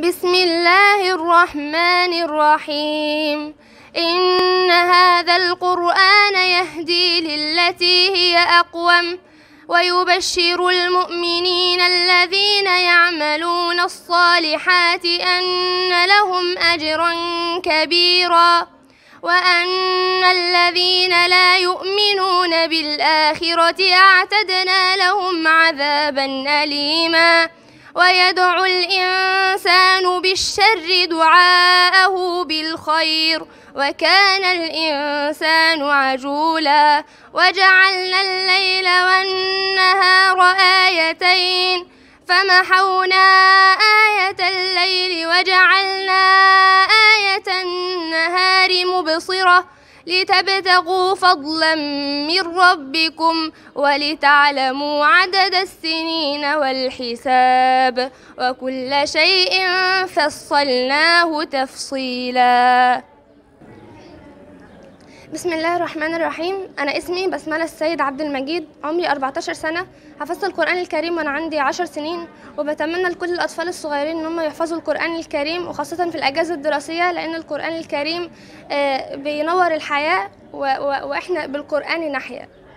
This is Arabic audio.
بسم الله الرحمن الرحيم إن هذا القرآن يهدي للتي هي أقوم ويبشر المؤمنين الذين يعملون الصالحات أن لهم أجرا كبيرا وأن الذين لا يؤمنون بالآخرة أعتدنا لهم عذابا أليماً ويدعو الإنسان بالشر دعاءه بالخير وكان الإنسان عجولا وجعلنا الليل والنهار آيتين فمحونا آية الليل وجعلنا آية النهار مبصرة لتبتغوا فضلا من ربكم ولتعلموا عدد السنين والحساب وكل شيء فصلناه تفصيلا بسم الله الرحمن الرحيم أنا اسمي بسملة السيد عبد المجيد عمري 14 سنة حفظت القرآن الكريم وأنا عندي 10 سنين وبتمنى لكل الأطفال الصغيرين إن هم يحفظوا القرآن الكريم وخاصة في الأجازة الدراسية لأن القرآن الكريم آه، بينور الحياة وإحنا بالقرآن نحيا